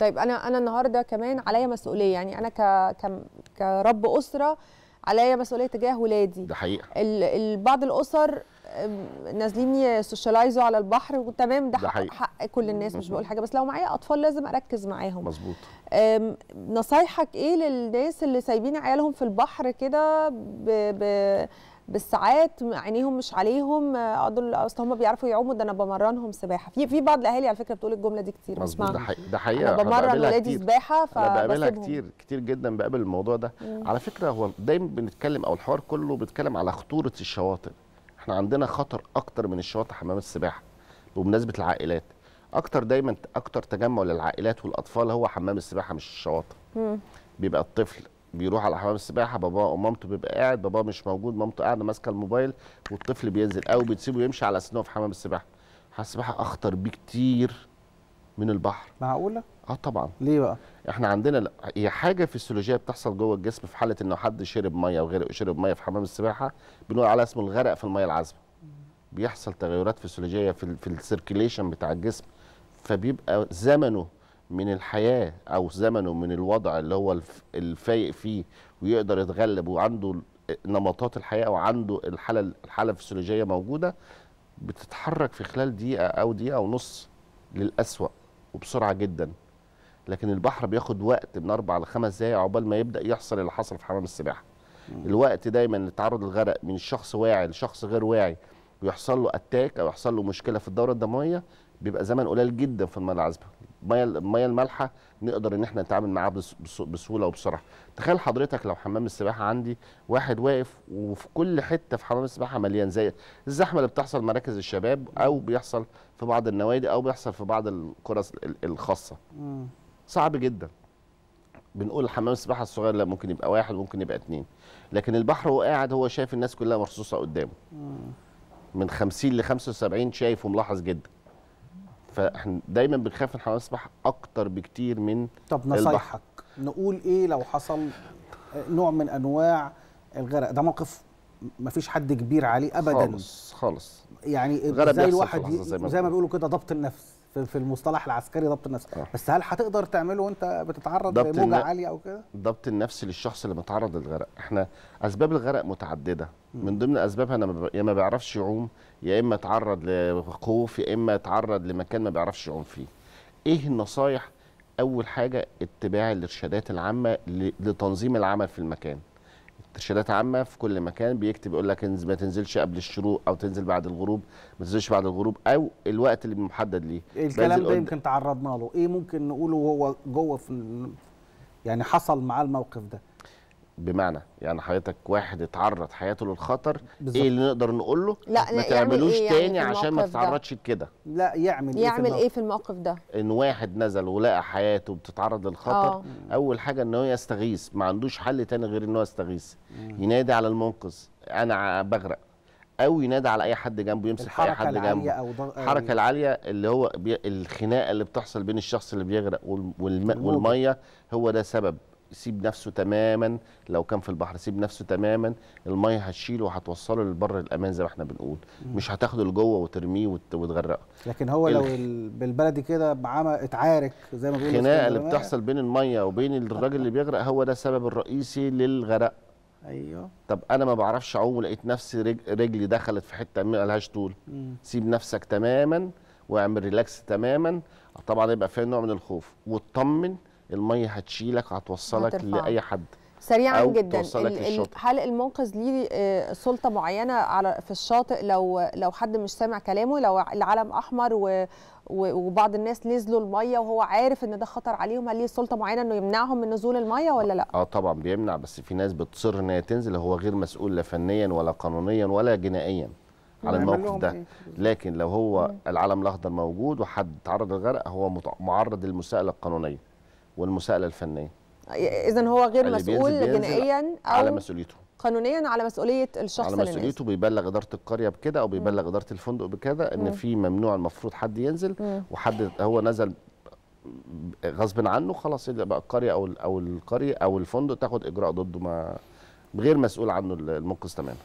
طيب انا انا النهارده كمان عليا مسؤوليه يعني انا ك كرب اسره عليا مسؤوليه تجاه ولادي ده حقيقه بعض الاسر نازلين يسوشيالايزوا على البحر وتمام ده, ده حق, حق كل الناس مش بقول حاجه بس لو معايا اطفال لازم اركز معاهم مظبوط نصايحك ايه للناس اللي سايبين عيالهم في البحر كده ب... ب... بالساعات عينيهم مش عليهم آه، دول اصل هم بيعرفوا يعوموا ده انا بمرنهم سباحه في في بعض الاهالي على فكره بتقول الجمله دي كتير بسمعها ده حقيقه ده حقيقه انا بمرن ولادي سباحه فبقابلها بقابلها كتير كتير جدا بقابل الموضوع ده مم. على فكره هو دايما بنتكلم او الحوار كله بيتكلم على خطوره الشواطئ احنا عندنا خطر اكتر من الشواطئ حمام السباحه بمناسبه العائلات اكتر دايما اكتر تجمع للعائلات والاطفال هو حمام السباحه مش الشواطئ مم. بيبقى الطفل بيروح على حمام السباحه باباه ومامته بيبقى قاعد باباه مش موجود مامته قاعده ماسكه الموبايل والطفل بينزل او بتسيبه يمشي على سنه في حمام السباحه حمام السباحه اخطر بكتير من البحر معقوله اه طبعا ليه بقى احنا عندنا هي حاجه فيسيولوجيه بتحصل جوه الجسم في حاله انه حد شرب ميه وغرق شرب ميه في حمام السباحه بنقول على اسمه الغرق في الميه العذبه بيحصل تغيرات فيسيولوجيه في في السيركيليشن بتاع الجسم فبيبقى زمنه من الحياه او زمنه من الوضع اللي هو الفايق فيه ويقدر يتغلب وعنده نمطات الحياه وعنده الحاله الحاله الفسيولوجيه موجوده بتتحرك في خلال دقيقه او دقيقه ونص للأسوأ وبسرعه جدا لكن البحر بياخد وقت من اربع لخمس دقائق عقبال ما يبدا يحصل اللي حصل في حمام السباحه الوقت دايما التعرض للغرق من شخص واعي لشخص غير واعي ويحصل له اتاك او يحصل له مشكله في الدوره الدمويه بيبقى زمن قليل جدا في الميه العذبه الميه المالحه نقدر ان احنا نتعامل معاه بسهوله وبسرعه تخيل حضرتك لو حمام السباحه عندي واحد واقف وفي كل حته في حمام السباحه مليان زي الزحمه اللي بتحصل مراكز الشباب او بيحصل في بعض النوادي او بيحصل في بعض القرى الخاصه صعب جدا بنقول حمام السباحه الصغير لا ممكن يبقى واحد ممكن يبقى اثنين. لكن البحر هو قاعد هو شايف الناس كلها مرصوصه قدامه من 50 ل 75 شايف وملاحظ جدا فاحنا دايما بنخاف ان هنصبح اكتر بكتير من طب نصايحك نقول ايه لو حصل نوع من انواع الغرق ده موقف مفيش حد كبير عليه ابدا خالص خالص يعني زي الواحد زي, زي ما بيقولوا كده ضبط النفس في المصطلح العسكري ضبط النفس آه. بس هل هتقدر تعمله وانت بتتعرض لموجه الن... عاليه او كده ضبط النفس للشخص اللي متعرض للغرق احنا اسباب الغرق متعدده م. من ضمن اسبابها انا يا ما بيعرفش يعوم يا اما اتعرض لخوف يا اما اتعرض لمكان ما بيعرفش يعوم فيه ايه النصايح اول حاجه اتباع الارشادات العامه لتنظيم العمل في المكان ترشيدات عامه في كل مكان بيكتب يقول لك ما تنزلش قبل الشروق او تنزل بعد الغروب ما تنزلش بعد الغروب او الوقت اللي محدد ليه إيه الكلام ده يمكن تعرضنا له ايه ممكن نقوله وهو جوه في يعني حصل معاه الموقف ده بمعنى يعني حضرتك واحد اتعرض حياته للخطر بالزبط. ايه اللي نقدر نقول له لا ما تعملوش إيه يعني تاني يعني عشان ما تتعرضش لكده لا يعمل ايه يعمل ايه في الموقف ده ان واحد نزل ولقى حياته بتتعرض للخطر أوه. اول حاجه ان هو يستغيث ما عندوش حل تاني غير ان هو يستغيث ينادي على المنقذ انا بغرق او ينادي على اي حد جنبه يمسك اي حد جنبه أو الحركه العاليه اللي هو بي... الخناقه اللي بتحصل بين الشخص اللي بيغرق والم... والم... والميه هو ده سبب يسيب نفسه تماما لو كان في البحر يسيب نفسه تماما الميه هتشيله وهتوصله للبر الامان زي ما احنا بنقول مش هتاخده لجوه وترميه وتغرقه لكن هو لو بالبلدي كده معاه اتعارك زي ما بيقولوا الخناقه اللي بتحصل بين الميه وبين الراجل اللي بيغرق هو ده السبب الرئيسي للغرق ايوه طب انا ما بعرفش اعوم ولقيت نفسي رجلي دخلت في حته ما لهاش طول مم. سيب نفسك تماما واعمل ريلاكس تماما طبعا يبقى فيها نوع من الخوف واطمن الميه هتشيلك هتوصلك هترفع. لاي حد سريعا جدا هل المنقذ ليه آه، سلطه معينه على في الشاطئ لو لو حد مش سامع كلامه لو العلم احمر و وبعض الناس نزلوا الميه وهو عارف ان ده خطر عليهم هل ليه سلطه معينه انه يمنعهم من نزول الميه ولا لا اه طبعا بيمنع بس في ناس بتصر ان هي تنزل هو غير مسؤول لا فنيا ولا قانونيا ولا جنائيا على الموقف ده إيه؟ لكن لو هو العلم الاخضر موجود وحد تعرض للغرق هو معرض للمساءله القانونيه والمساءله الفنيه اذا هو غير مسؤول جنائيا او على مسؤوليته قانونيا على مسؤوليه الشخص على مسؤوليته بيبلغ اداره القريه بكده او بيبلغ اداره الفندق بكده ان في ممنوع المفروض حد ينزل وحد هو نزل غصب عنه خلاص يبقى القريه او او القريه او الفندق تاخد اجراء ضده ما غير مسؤول عنه المنقذ تماما